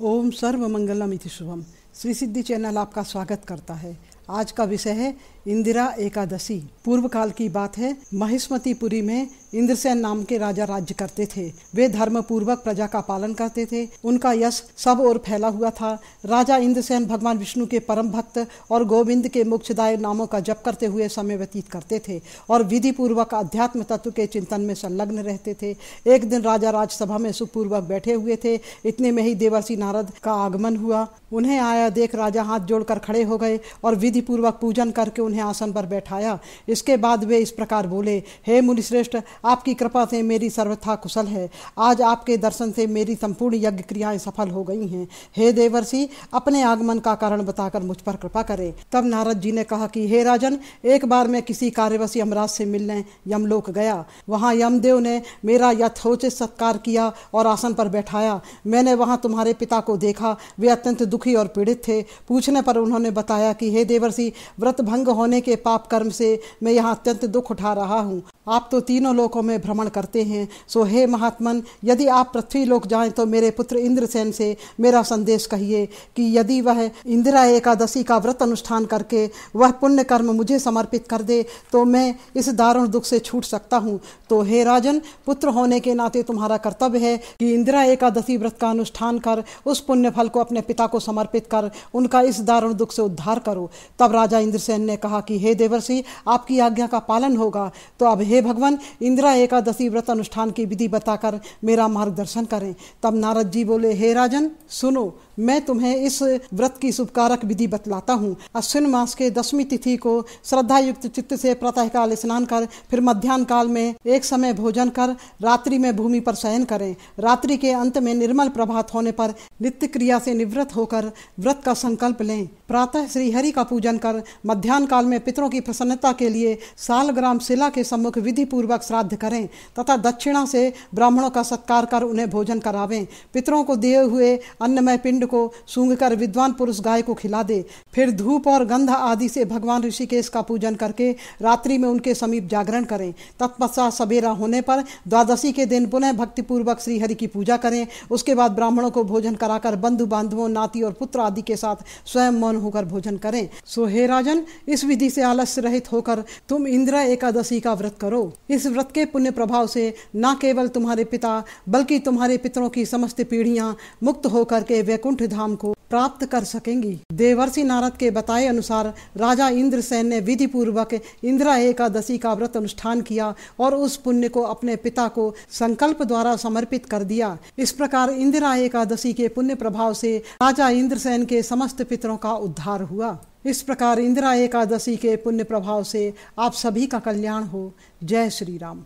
Oh. ओम सर्व मंगलम इति शुभम श्री सिद्धि channel आपका स्वागत करता है आज का विषय है इंदिरा एकादशी पूर्व काल की बात है महिस्मतीपुरी में इंद्रसेन नाम के राजा राज्य करते थे वे धर्म पूर्वक प्रजा का पालन करते थे उनका यश सब ओर फैला हुआ था राजा इंद्रसेन भगवान विष्णु के परम भक्त और गोविंद के मुख्यदाय नामों का जप करते हुए समय व्यतीत करते थे और विधि पूर्वक अध्यात्म तत्व के चिंतन में संलग्न रहते थे एक दिन राजा राजसभा में सुखपूर्वक बैठे हुए थे इतने में ही देवर्षि नारद का आगमन हुआ उन्हें आया देख राजा हाथ जोड़कर खड़े हो गए और विधि पूर्वक पूजन करके उन्हें आसन पर बैठाया इसके बाद वे इस प्रकार बोले हे मुनिश्रेष्ठ आपकी कृपा से मेरी सर्वथा कुशल है आज आपके दर्शन से मेरी संपूर्ण यज्ञ क्रियाएं सफल हो गई हैं हे देवर्षि अपने आगमन का कारण बताकर मुझ पर कृपा करें तब नारद जी ने कहा कि हे राजन एक बार मैं किसी कार्यवशी यमराज से मिलने यमलोक गया वहाँ यमदेव ने मेरा यथोचित सत्कार किया और आसन पर बैठाया मैंने वहाँ तुम्हारे पिता को देखा वे अत्यंत दुखी और पीड़ित थे पूछने पर उन्होंने बताया कि हे देवर्षि व्रत भंग होने के पाप कर्म से मैं यहाँ अत्यंत दुख उठा रहा हूँ आप तो तीनों लोकों में भ्रमण करते हैं सो हे महात्मन यदि आप पृथ्वी लोक जाएं तो मेरे पुत्र इंद्रसेन से मेरा संदेश कहिए कि यदि वह इंदिरा एकादशी का व्रत अनुष्ठान करके वह पुण्य कर्म मुझे समर्पित कर दे तो मैं इस दारुण दुख से छूट सकता हूँ तो हे राजन पुत्र होने के नाते तुम्हारा कर्तव्य है कि इंदिरा एकादशी व्रत का अनुष्ठान कर उस पुण्य फल को अपने पिता को समर्पित कर उनका इस दारुण दुख से उद्धार करो तब राजा इंद्रसेन ने कहा कि हे देवर्षि आपकी आज्ञा का पालन होगा तो अब हे हे भगवान इंदिरा एकादशी व्रत अनुष्ठान की विधि बताकर मेरा मार्गदर्शन करें तब नारद जी बोले हे राजन सुनो मैं तुम्हें इस व्रत की शुभकारक विधि बतलाता हूँ अश्विन मास के दसवीं तिथि को श्रद्धा युक्त चित्त से प्रातःकाल स्नान कर फिर मध्यान्ह काल में एक समय भोजन कर रात्रि में भूमि पर शयन करें रात्रि के अंत में निर्मल प्रभात होने पर नित्य क्रिया से निवृत्त होकर व्रत का संकल्प लें प्रातः श्रीहरि का पूजन कर मध्यान्ह काल में पितरों की प्रसन्नता के लिए सालग्राम शिला के सम्मुख विधि पूर्वक श्राद्ध करें तथा दक्षिणा से ब्राह्मणों का सत्कार कर उन्हें भोजन करावें पितरों को दिए हुए अन्नमय पिंड को सूंघ कर विद्वान पुरुष गाय को खिला दे फिर धूप और गंध आदि से भगवान ऋषिकेश का पूजन करके रात्रि में उनके समीप जागरण करें तत्पश्चात सवेरा होने पर द्वादशी के दिन पुनः भक्तिपूर्वक श्रीहरि की पूजा करें उसके बाद ब्राह्मणों को भोजन कराकर बंधु बांधवों नाती और पुत्र आदि के साथ स्वयं मौन होकर भोजन करें सो हे राजन इस विधि से आलस्य रहित होकर तुम इंदिरा एकादशी का व्रत करो इस व्रत के पुण्य प्रभाव से न केवल तुम्हारे पिता बल्कि तुम्हारे पितरों की समस्त पीढ़ियां मुक्त होकर के वैकुंठ धाम को प्राप्त कर सकेंगी देवर्षि नारद के बताए अनुसार राजा इंद्र सेन ने विधि पूर्वक इंदिरा एकादशी का व्रत अनुष्ठान किया और उस पुण्य को अपने पिता को संकल्प द्वारा समर्पित कर दिया इस प्रकार इंदिरा एकादशी के पुण्य प्रभाव से राजा सेन के समस्त पितरों का उद्धार हुआ इस प्रकार इंदिरा एकादशी के पुण्य प्रभाव से आप सभी का कल्याण हो जय श्री राम